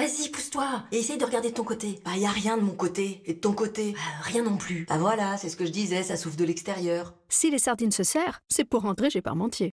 Vas-y, pousse-toi et essaye de regarder de ton côté. Bah, y a rien de mon côté et de ton côté. Bah, rien non plus. Bah voilà, c'est ce que je disais, ça souffle de l'extérieur. Si les sardines se serrent, c'est pour rentrer pas Parmentier.